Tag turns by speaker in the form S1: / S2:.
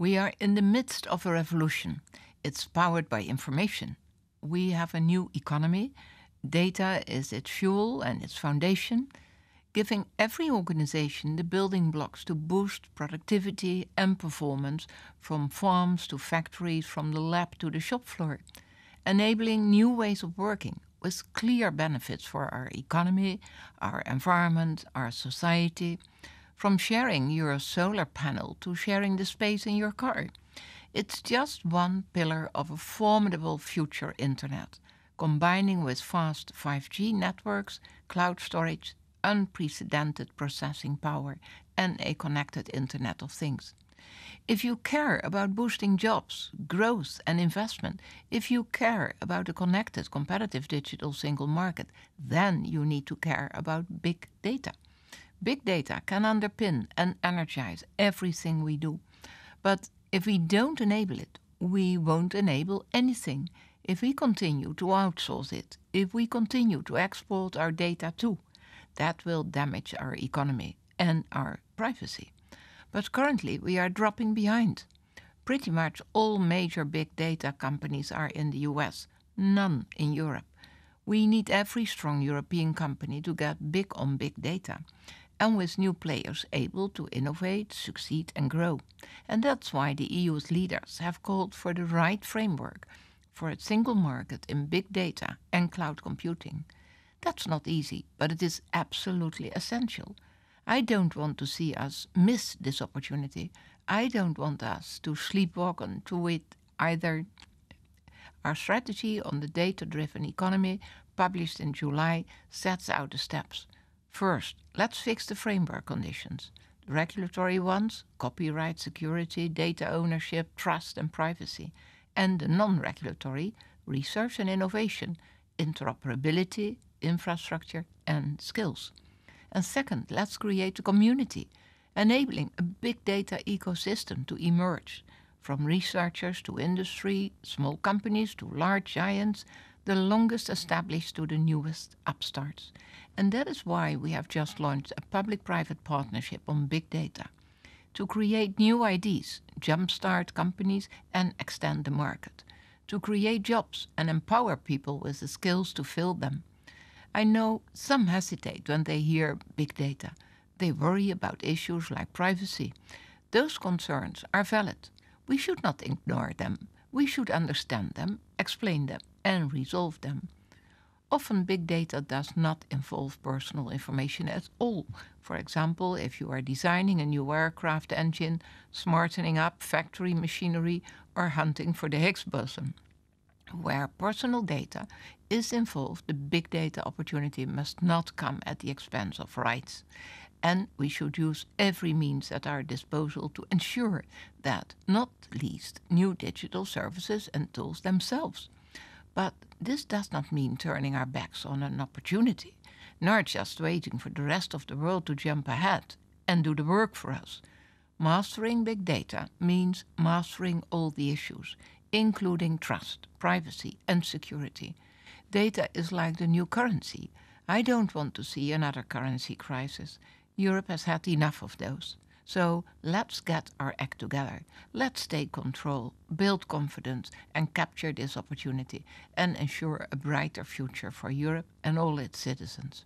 S1: We are in the midst of a revolution. It's powered by information. We have a new economy. Data is its fuel and its foundation, giving every organization the building blocks to boost productivity and performance from farms to factories, from the lab to the shop floor, enabling new ways of working with clear benefits for our economy, our environment, our society from sharing your solar panel to sharing the space in your car. It's just one pillar of a formidable future internet, combining with fast 5G networks, cloud storage, unprecedented processing power, and a connected Internet of Things. If you care about boosting jobs, growth, and investment, if you care about a connected, competitive digital single market, then you need to care about big data. Big data can underpin and energize everything we do. But if we don't enable it, we won't enable anything. If we continue to outsource it, if we continue to export our data too, that will damage our economy and our privacy. But currently, we are dropping behind. Pretty much all major big data companies are in the US, none in Europe. We need every strong European company to get big on big data and with new players able to innovate, succeed, and grow. And that's why the EU's leaders have called for the right framework for a single market in big data and cloud computing. That's not easy, but it is absolutely essential. I don't want to see us miss this opportunity. I don't want us to sleepwalk into it either. Our strategy on the data driven economy, published in July, sets out the steps. First, let's fix the framework conditions. The regulatory ones, copyright security, data ownership, trust and privacy. And the non-regulatory, research and innovation, interoperability, infrastructure and skills. And second, let's create a community, enabling a big data ecosystem to emerge, from researchers to industry, small companies to large giants, the longest established to the newest upstarts. And that is why we have just launched a public private partnership on big data to create new ideas, jumpstart companies, and extend the market, to create jobs and empower people with the skills to fill them. I know some hesitate when they hear big data. They worry about issues like privacy. Those concerns are valid. We should not ignore them we should understand them, explain them, and resolve them. Often, big data does not involve personal information at all. For example, if you are designing a new aircraft engine, smartening up factory machinery, or hunting for the Higgs boson. Where personal data is involved, the big data opportunity must not come at the expense of rights and we should use every means at our disposal to ensure that, not least, new digital services and tools themselves. But this does not mean turning our backs on an opportunity, nor just waiting for the rest of the world to jump ahead and do the work for us. Mastering big data means mastering all the issues, including trust, privacy, and security. Data is like the new currency. I don't want to see another currency crisis. Europe has had enough of those. So let's get our act together. Let's take control, build confidence, and capture this opportunity and ensure a brighter future for Europe and all its citizens.